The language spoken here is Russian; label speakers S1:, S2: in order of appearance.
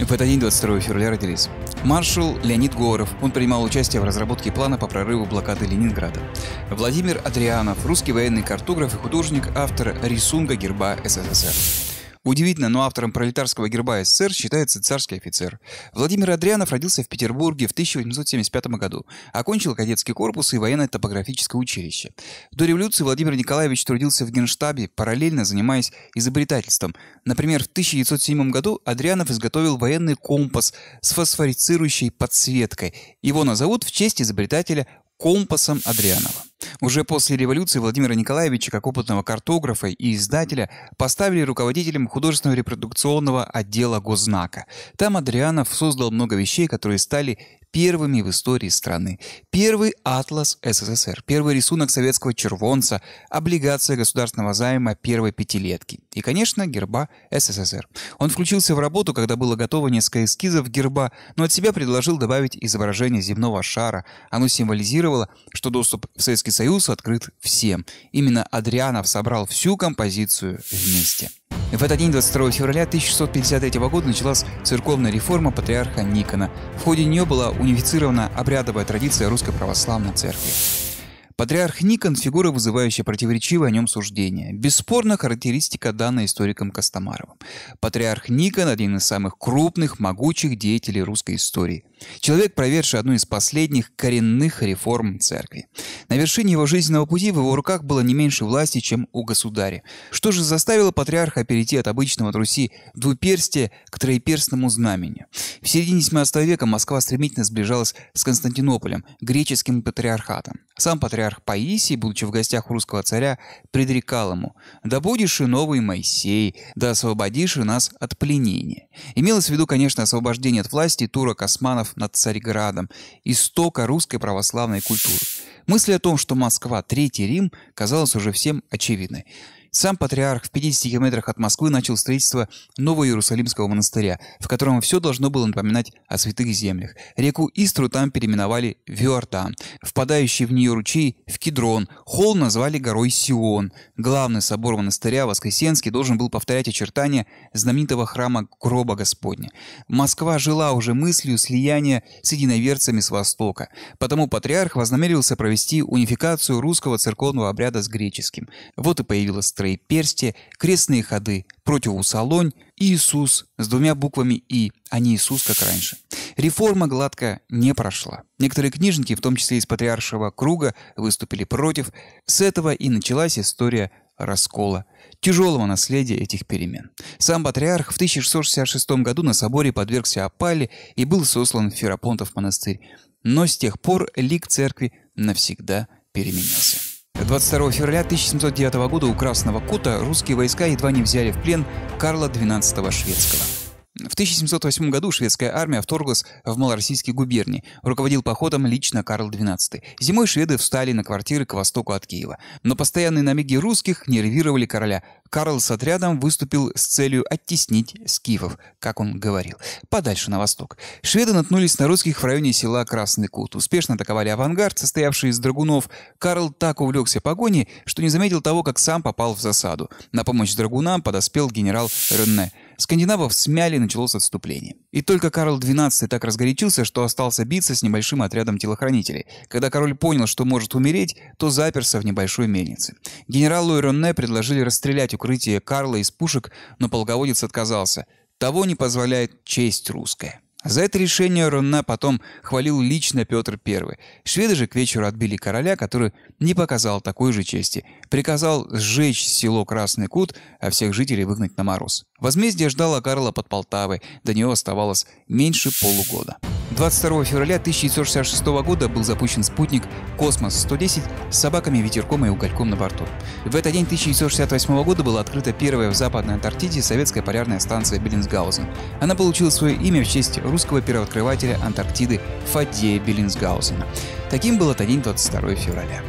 S1: В этот день, 22 февраля, родились. Маршал Леонид Говоров. Он принимал участие в разработке плана по прорыву блокады Ленинграда. Владимир Адрианов. Русский военный картограф и художник, автор рисунка герба СССР. Удивительно, но автором пролетарского герба СССР считается царский офицер. Владимир Адрианов родился в Петербурге в 1875 году. Окончил кадетский корпус и военное топографическое училище. До революции Владимир Николаевич трудился в генштабе, параллельно занимаясь изобретательством. Например, в 1907 году Адрианов изготовил военный компас с фосфорицирующей подсветкой. Его назовут в честь изобретателя компасом Адрианова. Уже после революции Владимира Николаевича, как опытного картографа и издателя, поставили руководителем художественного репродукционного отдела Гознака. Там Адрианов создал много вещей, которые стали первыми в истории страны. Первый атлас СССР, первый рисунок советского червонца, облигация государственного займа первой пятилетки. И, конечно, герба СССР. Он включился в работу, когда было готово несколько эскизов герба, но от себя предложил добавить изображение земного шара. Оно символизировало, что доступ в Советский союз открыт всем. Именно Адрианов собрал всю композицию вместе. В этот день, 22 февраля 1653 года, началась церковная реформа патриарха Никона. В ходе нее была унифицирована обрядовая традиция Русской Православной Церкви. Патриарх Никон – фигура, вызывающая противоречивое о нем суждение. Бесспорно, характеристика, данная историком Костомаровым. Патриарх Никон – один из самых крупных, могучих деятелей русской истории. Человек, проведший одну из последних коренных реформ церкви. На вершине его жизненного пути в его руках было не меньше власти, чем у государя. Что же заставило патриарха перейти от обычного от Руси двуперстия к троеперстному знамени? В середине 17 века Москва стремительно сближалась с Константинополем, греческим патриархатом. Сам патриарх Паисий, будучи в гостях у русского царя, предрекал ему «Да будешь и новый Моисей, да освободишь и нас от пленения». Имелось в виду, конечно, освобождение от власти турок-османов над Царьградом, истока русской православной культуры. Мысль о том, что Москва – Третий Рим, казалась уже всем очевидной. Сам патриарх в 50 километрах от Москвы начал строительство Нового Иерусалимского монастыря, в котором все должно было напоминать о святых землях. Реку Истру там переименовали в Вюарта, впадающий в нее ручей в Кедрон, холл назвали горой Сион. Главный собор монастыря Воскресенский должен был повторять очертания знаменитого храма Гроба Господня. Москва жила уже мыслью слияния с единоверцами с Востока, потому патриарх вознамерился провести унификацию русского церковного обряда с греческим. Вот и появилась страна быстрые персти, крестные ходы, противоусолонь, Иисус с двумя буквами «и», а не Иисус, как раньше. Реформа гладко не прошла. Некоторые книжники, в том числе из патриаршего круга, выступили против. С этого и началась история раскола, тяжелого наследия этих перемен. Сам патриарх в 1666 году на соборе подвергся опале и был сослан в Ферапонтов монастырь. Но с тех пор лик церкви навсегда переменился. 22 февраля 1709 года у Красного Кута русские войска едва не взяли в плен Карла XII Шведского. В 1708 году шведская армия вторглась в малороссийские губернии. Руководил походом лично Карл XII. Зимой шведы встали на квартиры к востоку от Киева. Но постоянные набеги русских нервировали короля. Карл с отрядом выступил с целью оттеснить скифов, как он говорил, подальше на восток. Шведы наткнулись на русских в районе села Красный Кут. Успешно атаковали авангард, состоявший из драгунов. Карл так увлекся погоней, что не заметил того, как сам попал в засаду. На помощь драгунам подоспел генерал Ренне. Скандинавов смяли, началось отступление. И только Карл XII так разгорячился, что остался биться с небольшим отрядом телохранителей. Когда король понял, что может умереть, то заперся в небольшой мельнице. Генералу Иронне предложили расстрелять укрытие Карла из пушек, но полководец отказался. Того не позволяет честь русская. За это решение Ронна потом хвалил лично Петр I. Шведы же к вечеру отбили короля, который не показал такой же чести. Приказал сжечь село Красный Кут, а всех жителей выгнать на мороз. Возмездие ждало Карла под Полтавой, до него оставалось меньше полугода. 22 февраля 1966 года был запущен спутник «Космос-110» с собаками, ветерком и угольком на борту. В этот день 1968 года была открыта первая в Западной Антарктиде советская полярная станция Беллинсгаузен. Она получила свое имя в честь русского первооткрывателя Антарктиды Фаддея Беллинсгаузена. Таким был этот день 22 февраля.